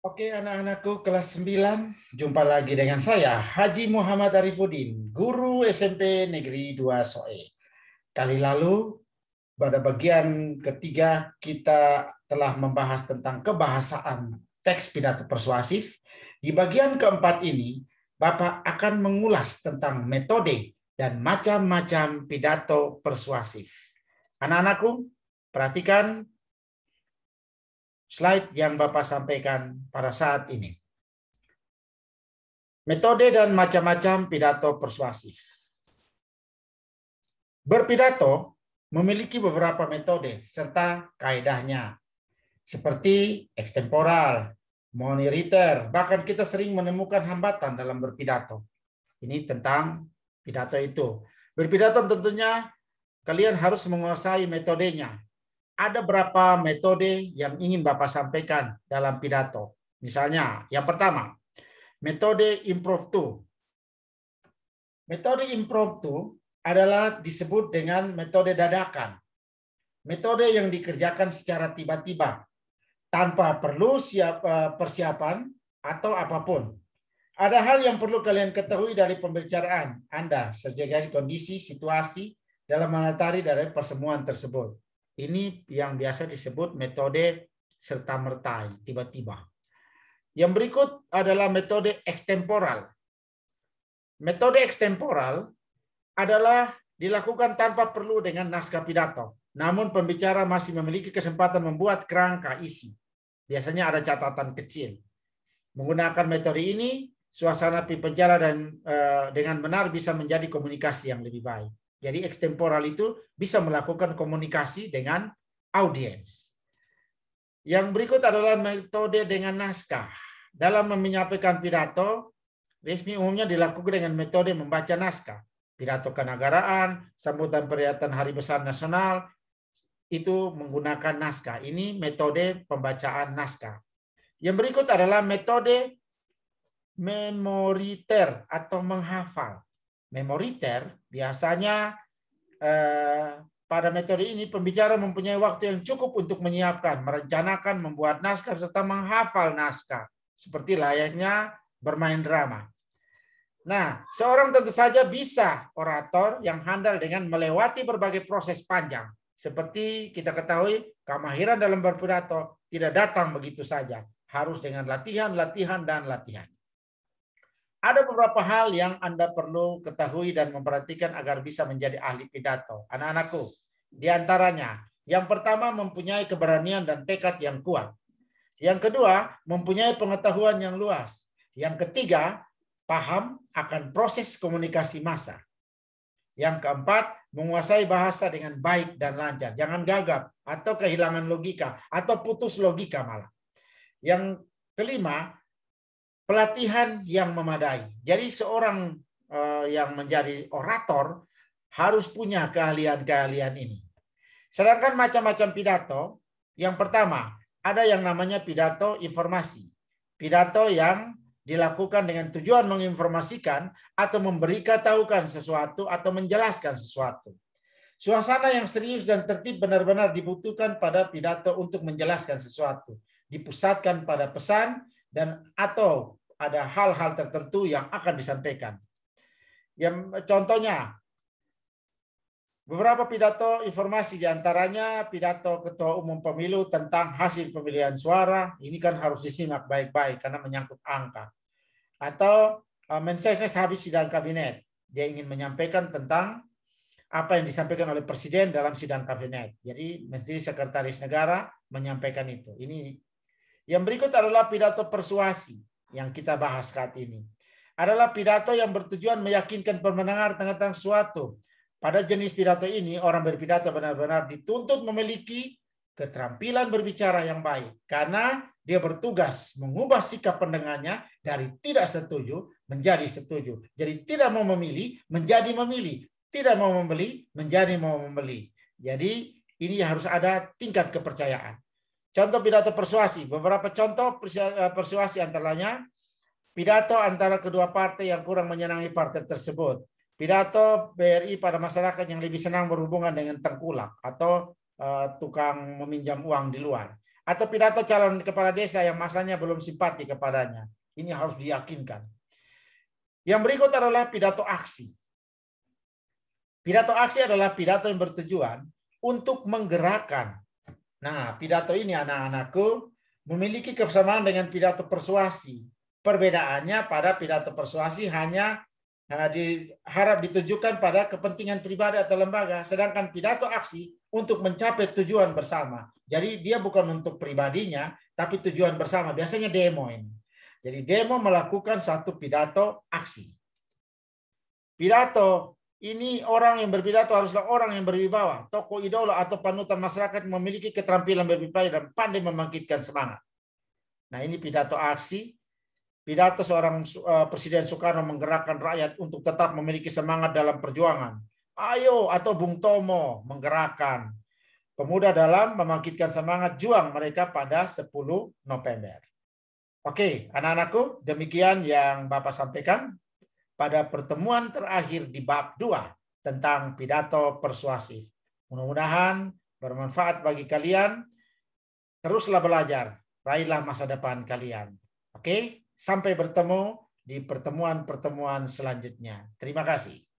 Oke anak-anakku kelas 9, jumpa lagi dengan saya Haji Muhammad Arifuddin, guru SMP Negeri 2 Soe. Kali lalu pada bagian ketiga kita telah membahas tentang kebahasaan teks pidato persuasif. Di bagian keempat ini Bapak akan mengulas tentang metode dan macam-macam pidato persuasif. Anak-anakku, perhatikan slide yang Bapak sampaikan pada saat ini. Metode dan macam-macam pidato persuasif. Berpidato memiliki beberapa metode serta kaedahnya seperti ekstemporal, moniriter, bahkan kita sering menemukan hambatan dalam berpidato. Ini tentang pidato itu. Berpidato tentunya kalian harus menguasai metodenya ada berapa metode yang ingin Bapak sampaikan dalam pidato. Misalnya, yang pertama, metode impromptu. Metode impromptu adalah disebut dengan metode dadakan. Metode yang dikerjakan secara tiba-tiba, tanpa perlu siap, eh, persiapan atau apapun. Ada hal yang perlu kalian ketahui dari pembicaraan Anda, sejagai kondisi, situasi, dalam menatari dari persemuan tersebut. Ini yang biasa disebut metode serta-merta, tiba-tiba. Yang berikut adalah metode ekstemporal. Metode ekstemporal adalah dilakukan tanpa perlu dengan naskah pidato. Namun pembicara masih memiliki kesempatan membuat kerangka isi. Biasanya ada catatan kecil. Menggunakan metode ini, suasana pembicara dan eh, dengan benar bisa menjadi komunikasi yang lebih baik. Jadi ekstemporal itu bisa melakukan komunikasi dengan audiens. Yang berikut adalah metode dengan naskah. Dalam menyampaikan pidato, resmi umumnya dilakukan dengan metode membaca naskah. Pidato kenegaraan, sambutan peringatan Hari Besar Nasional, itu menggunakan naskah. Ini metode pembacaan naskah. Yang berikut adalah metode memoriter atau menghafal. Memori ter biasanya eh, pada metode ini pembicara mempunyai waktu yang cukup untuk menyiapkan, merencanakan, membuat naskah serta menghafal naskah, seperti layaknya bermain drama. Nah, seorang tentu saja bisa orator yang handal dengan melewati berbagai proses panjang. Seperti kita ketahui, kemahiran dalam berpidato tidak datang begitu saja, harus dengan latihan, latihan dan latihan ada beberapa hal yang Anda perlu ketahui dan memperhatikan agar bisa menjadi ahli pidato. Anak-anakku, di antaranya, yang pertama mempunyai keberanian dan tekad yang kuat. Yang kedua, mempunyai pengetahuan yang luas. Yang ketiga, paham akan proses komunikasi massa. Yang keempat, menguasai bahasa dengan baik dan lancar. Jangan gagap atau kehilangan logika atau putus logika malah. Yang kelima, pelatihan yang memadai. Jadi seorang eh, yang menjadi orator harus punya keahlian-keahlian ini. Sedangkan macam-macam pidato, yang pertama ada yang namanya pidato informasi. Pidato yang dilakukan dengan tujuan menginformasikan atau memberi tahukan sesuatu atau menjelaskan sesuatu. Suasana yang serius dan tertib benar-benar dibutuhkan pada pidato untuk menjelaskan sesuatu. Dipusatkan pada pesan dan atau ada hal-hal tertentu yang akan disampaikan. Yang contohnya beberapa pidato informasi diantaranya pidato Ketua Umum Pemilu tentang hasil pemilihan suara ini kan harus disimak baik-baik karena menyangkut angka atau eh, mensesnes habis sidang kabinet dia ingin menyampaikan tentang apa yang disampaikan oleh Presiden dalam sidang kabinet. Jadi Menteri Sekretaris Negara menyampaikan itu. Ini yang berikut adalah pidato persuasi yang kita bahas saat ini adalah pidato yang bertujuan meyakinkan pemenangar tentang suatu. Pada jenis pidato ini, orang berpidato benar-benar dituntut memiliki keterampilan berbicara yang baik. Karena dia bertugas mengubah sikap pendengarnya dari tidak setuju menjadi setuju. Jadi tidak mau memilih, menjadi memilih. Tidak mau membeli, menjadi mau membeli. Jadi ini harus ada tingkat kepercayaan. Contoh pidato persuasi. Beberapa contoh eh, persuasi antaranya pidato antara kedua partai yang kurang menyenangi partai tersebut. Pidato BRI pada masyarakat yang lebih senang berhubungan dengan tengkulak atau uh, tukang meminjam uang di luar. Atau pidato calon kepala desa yang masanya belum simpati kepadanya. Ini harus diyakinkan. Yang berikut adalah pidato aksi. Pidato aksi adalah pidato yang bertujuan untuk menggerakkan Nah, pidato ini anak-anakku memiliki kesamaan dengan pidato persuasi. Perbedaannya pada pidato persuasi hanya eh, diharap ditujukan pada kepentingan pribadi atau lembaga, sedangkan pidato aksi untuk mencapai tujuan bersama. Jadi dia bukan untuk pribadinya, tapi tujuan bersama. Biasanya demo ini. Jadi demo melakukan satu pidato aksi. Pidato ini orang yang berpidato haruslah orang yang berwibawa, toko idola atau panutan masyarakat memiliki keterampilan berbicara dan pandai membangkitkan semangat. Nah ini pidato aksi, pidato seorang eh, Presiden Soekarno menggerakkan rakyat untuk tetap memiliki semangat dalam perjuangan. Ayo atau Bung Tomo menggerakkan pemuda dalam membangkitkan semangat juang mereka pada 10 November. Oke, anak-anakku, demikian yang Bapak sampaikan pada pertemuan terakhir di bab 2 tentang pidato persuasif. Mudah-mudahan bermanfaat bagi kalian. Teruslah belajar, raihlah masa depan kalian. Oke, sampai bertemu di pertemuan-pertemuan selanjutnya. Terima kasih.